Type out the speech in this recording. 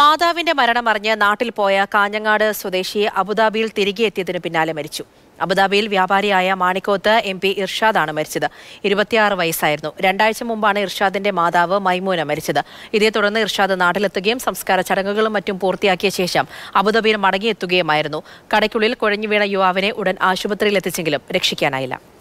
മാതാവിന്റെ മരണമറിഞ്ഞ് നാട്ടിൽ പോയ കാഞ്ഞങ്ങാട് സ്വദേശി അബുദാബിയിൽ തിരികെ എത്തിയതിനു പിന്നാലെ മരിച്ചു അബുദാബിയിൽ വ്യാപാരിയായ മാണിക്കോത്ത് എം പി ഇർഷാദാണ് മരിച്ചത് ഇരുപത്തിയാറ് വയസ്സായിരുന്നു രണ്ടാഴ്ച മുമ്പാണ് ഇർഷാദിന്റെ മാതാവ് മൈമൂന മരിച്ചത് ഇതേ തുടർന്ന് ഇർഷാദ് നാട്ടിലെത്തുകയും സംസ്കാര ചടങ്ങുകളും മറ്റും പൂർത്തിയാക്കിയ ശേഷം അബുദാബിയിൽ മടങ്ങിയെത്തുകയുമായിരുന്നു കടയ്ക്കുള്ളിൽ കുഴഞ്ഞുവീണ യുവാവിനെ ഉടൻ ആശുപത്രിയിൽ എത്തിച്ചെങ്കിലും രക്ഷിക്കാനായില്ല